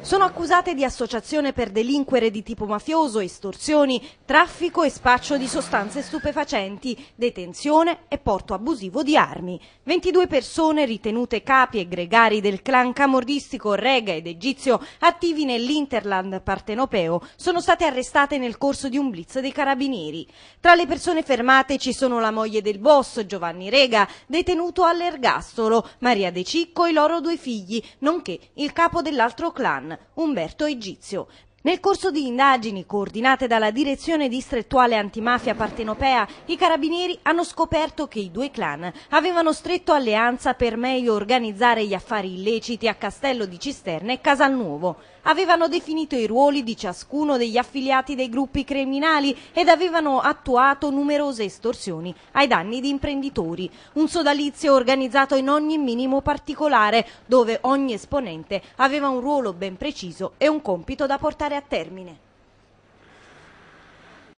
Sono accusate di associazione per delinquere di tipo mafioso, estorsioni, traffico e spaccio di sostanze stupefacenti, detenzione e porto abusivo di armi. 22 persone ritenute capi e gregari del clan camordistico Rega ed Egizio attivi nell'Interland partenopeo sono state arrestate nel corso di un blitz dei carabinieri. Tra le persone fermate ci sono la moglie del boss Giovanni Rega, detenuto all'ergastolo, Maria De Cicco e i loro due figli, nonché il capo dell'altro clan Ivan, Umberto Egizio. Nel corso di indagini coordinate dalla direzione distrettuale antimafia partenopea, i carabinieri hanno scoperto che i due clan avevano stretto alleanza per meglio organizzare gli affari illeciti a Castello di Cisterna e Casalnuovo. Avevano definito i ruoli di ciascuno degli affiliati dei gruppi criminali ed avevano attuato numerose estorsioni ai danni di imprenditori. Un sodalizio organizzato in ogni minimo particolare, dove ogni esponente aveva un ruolo ben preciso e un compito da portare a termine.